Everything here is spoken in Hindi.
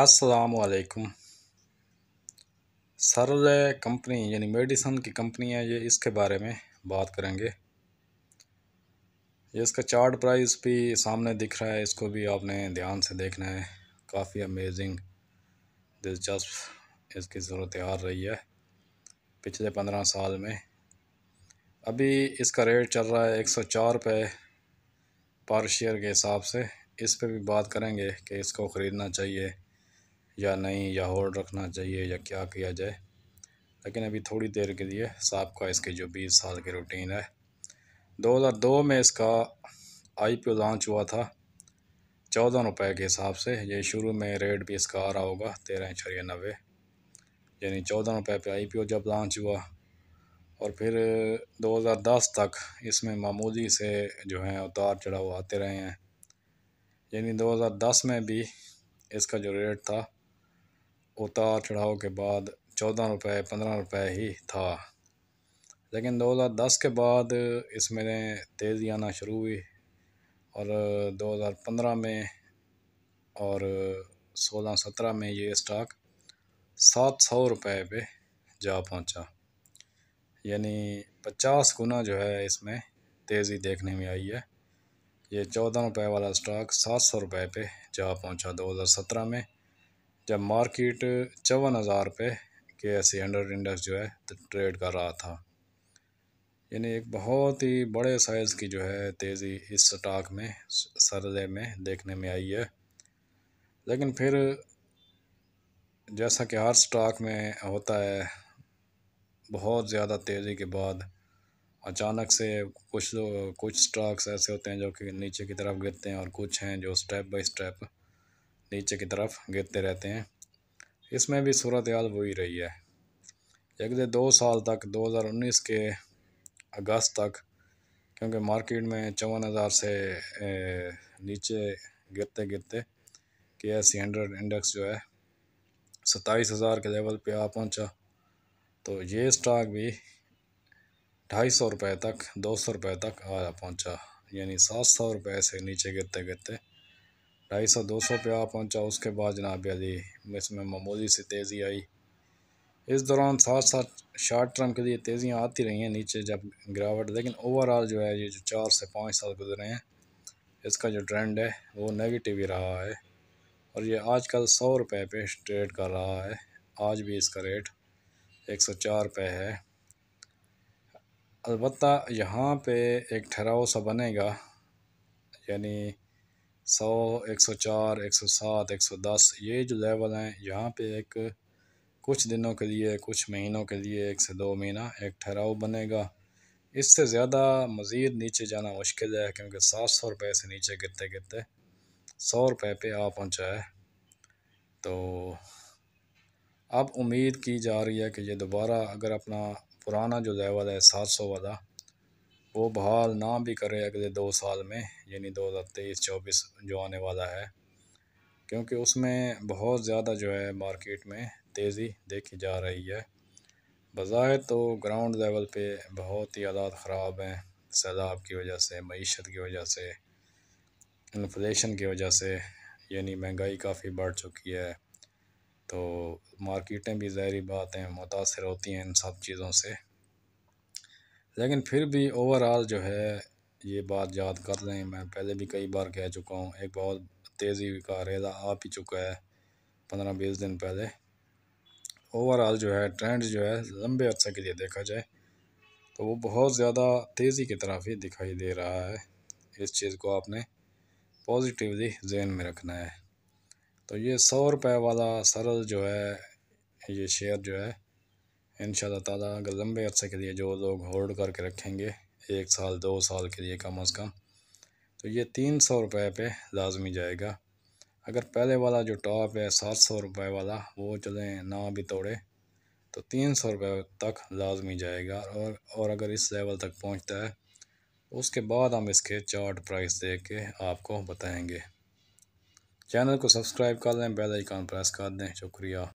असलकुम सरल कंपनी यानी मेडिसन की कंपनी है ये इसके बारे में बात करेंगे ये इसका चार्ट प्राइस भी सामने दिख रहा है इसको भी आपने ध्यान से देखना है काफ़ी अमेजिंग दिलचस्प इसकी ज़रूरत आ रही है पिछले पंद्रह साल में अभी इसका रेट चल रहा है एक सौ चार रुपये पर शेयर के हिसाब से इस पर भी बात करेंगे कि इसको ख़रीदना चाहिए या नहीं या होल्ड रखना चाहिए या क्या किया जाए लेकिन अभी थोड़ी देर के लिए साहब का इसके जो बीस साल की रूटीन है 2002 में इसका आईपीओ लॉन्च हुआ था चौदह रुपए के हिसाब से ये शुरू में रेट भी इसका आ रहा होगा तेरह छः नब्बे यानी चौदह रुपए पे आईपीओ जब लॉन्च हुआ और फिर 2010 तक इसमें मामूली से जो है उतार चढ़ाव आते रहे हैं यानी दो में भी इसका जो रेट था उतार चढ़ाव के बाद चौदह रुपये पंद्रह रुपये ही था लेकिन 2010 के बाद इसमें तेज़ी आना शुरू हुई और 2015 में और 16-17 में ये स्टॉक सात सौ रुपये पे जा पहुंचा यानी पचास गुना जो है इसमें तेज़ी देखने में आई है ये चौदह रुपये वाला स्टॉक सात सौ रुपये पे जा पहुंचा 2017 में जब मार्केट चौवन हज़ार पे के ऐसे हंड्रेड इंडेक्स जो है तो ट्रेड कर रहा था यानी एक बहुत ही बड़े साइज़ की जो है तेज़ी इस स्टॉक में सरले में देखने में आई है लेकिन फिर जैसा कि हर स्टॉक में होता है बहुत ज़्यादा तेज़ी के बाद अचानक से कुछ कुछ स्टॉक्स ऐसे होते हैं जो कि नीचे की तरफ गिरते हैं और कुछ हैं जो स्टेप बाय स्टेप नीचे की तरफ गिरते रहते हैं इसमें भी सूरत हाल वही रही है अगले दो साल तक 2019 के अगस्त तक क्योंकि मार्केट में चौवन हज़ार से नीचे गिरते गिरते के एस सी हंड्रेड इंडेक्स जो है सत्ताईस हज़ार के लेवल पे आ पहुंचा तो ये स्टॉक भी ढाई सौ रुपये तक दो सौ रुपये तक आ पहुंचा यानी सात सौ रुपये से नीचे गिरते गिरते ढाई सौ दो सौ पे आ पहुँचा उसके बाद जनाब अली इसमें मामूली सी तेज़ी आई इस दौरान साथ साथ शार्ट टर्म के लिए तेज़ियाँ आती रही हैं नीचे जब गिरावट लेकिन ओवरऑल जो है ये जो चार से पाँच साल गुजरे हैं इसका जो ट्रेंड है वो नेगेटिव ही रहा है और ये आजकल सौ रुपये पे ट्रेड कर रहा है आज भी इसका रेट एक सौ चार रुपये है अलबत् यहाँ पे एक ठहराव सा बनेगा यानी सौ एक सौ चार एक सौ सात एक सौ दस ये जो लेवल हैं यहाँ पे एक कुछ दिनों के लिए कुछ महीनों के लिए एक से दो महीना एक ठहराव बनेगा इससे ज़्यादा मज़ीद नीचे जाना मुश्किल है क्योंकि सात सौ रुपये से नीचे गिरते गिरते सौ रुपये पे आ पहुँचा है तो अब उम्मीद की जा रही है कि ये दोबारा अगर अपना पुराना जो लेवल है सात सौ वाला वो बहाल ना भी करे अगले दो साल में यानी दो हज़ार तेईस चौबीस जो आने वाला है क्योंकि उसमें बहुत ज़्यादा जो है मार्केट में तेज़ी देखी जा रही है बज़ाहिर तो ग्राउंड लेवल पे बहुत ही हालात ख़राब हैं सैलाब की वजह से मीशत की वजह से इन्फ्लेशन की वजह से यानी महंगाई काफ़ी बढ़ चुकी है तो मार्केटें भी ज़ाहरी बातें मुतासर होती हैं इन सब चीज़ों से लेकिन फिर भी ओवरऑल जो है ये बात याद कर लें मैं पहले भी कई बार कह चुका हूँ एक बहुत तेज़ी का रेजा आ भी चुका है पंद्रह बीस दिन पहले ओवरऑल जो है ट्रेंड जो है लंबे अरसे के लिए देखा जाए तो वो बहुत ज़्यादा तेज़ी की तरफ ही दिखाई दे रहा है इस चीज़ को आपने पॉजिटिवली जहन में रखना है तो ये सौ रुपये वाला सरल जो है ये शेयर जो है इन ताला अगर लंबे अरसे के लिए जो लोग होल्ड करके रखेंगे एक साल दो साल के लिए कम अज़ कम तो ये तीन सौ रुपये पर लाजमी जाएगा अगर पहले वाला जो टॉप है सात सौ रुपये वाला वो चलें ना भी तोड़े तो तीन सौ रुपये तक लाजमी जाएगा और और अगर इस लेवल तक पहुंचता है उसके बाद हम इसके चार्ट प्राइस दे के आपको बताएंगे चैनल को सब्सक्राइब कर लें बेल आइकन प्रेस कर दें शुक्रिया